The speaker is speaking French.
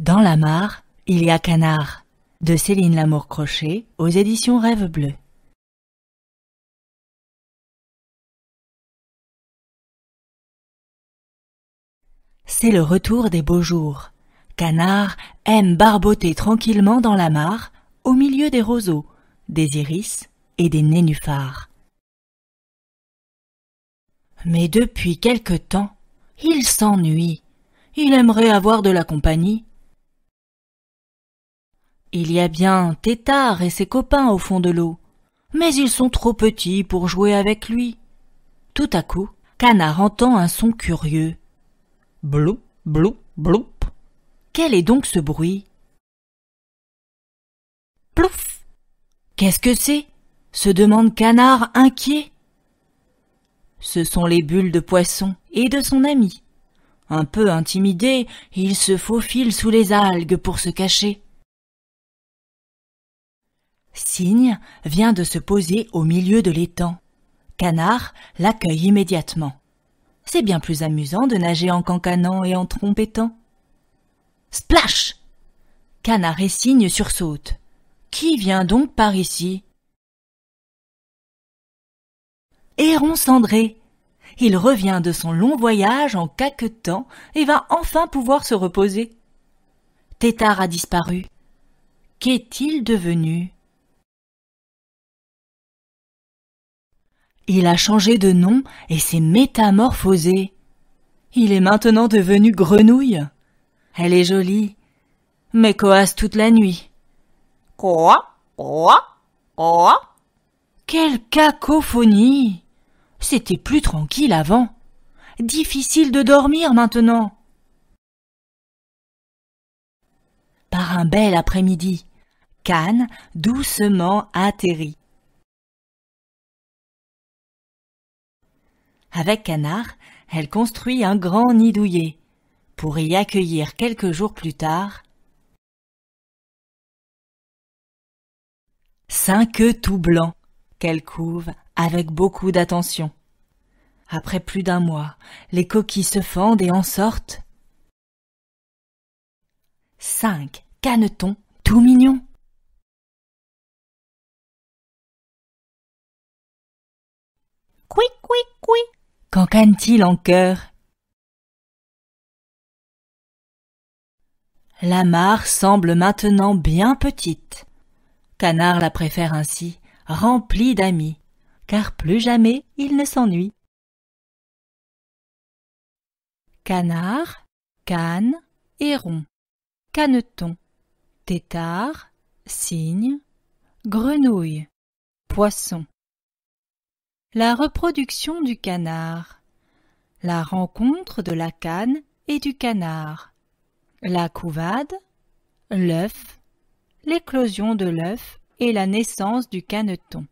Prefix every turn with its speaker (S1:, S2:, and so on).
S1: Dans la mare, il y a canard de Céline Lamour-Crochet aux éditions Rêve Bleu.
S2: C'est le retour des beaux jours. Canard aime barboter tranquillement dans la mare, au milieu des roseaux, des iris et des nénuphars. Mais depuis quelque temps, il s'ennuie. Il aimerait avoir de la compagnie. Il y a bien Tétard et ses copains au fond de l'eau, mais ils sont trop petits pour jouer avec lui. Tout à coup, Canard entend un son curieux. Bloup, bloup, bloup. Quel est donc ce bruit Plouf Qu'est-ce que c'est se demande Canard inquiet. Ce sont les bulles de poisson et de son ami. Un peu intimidé, il se faufile sous les algues pour se cacher. Cygne vient de se poser au milieu de l'étang. Canard l'accueille immédiatement. C'est bien plus amusant de nager en cancanant et en trompettant. Splash Canard et cygne sursautent. Qui vient donc par ici Héron cendré. Il revient de son long voyage en caquetant et va enfin pouvoir se reposer. Tétard a disparu. Qu'est-il devenu Il a changé de nom et s'est métamorphosé. Il est maintenant devenu grenouille. Elle est jolie, mais coasse toute la nuit. Quoi Quoi Quoi Quelle cacophonie C'était plus tranquille avant. Difficile de dormir maintenant. Par un bel après-midi, Cannes doucement atterrit. Avec Canard, elle construit un grand nid douillet pour y accueillir quelques jours plus tard cinq œufs tout blancs qu'elle couve avec beaucoup d'attention. Après plus d'un mois, les coquilles se fendent et en sortent cinq canetons tout mignons. Qu'en canne-t-il en cœur La mare semble maintenant bien petite. Canard la préfère ainsi, remplie d'amis, car plus jamais il ne s'ennuie. Canard, canne, héron, caneton, tétard, cygne, grenouille, poisson. La reproduction du canard. La rencontre de la canne et du canard. La couvade. L'œuf. L'éclosion de l'œuf et la naissance du caneton.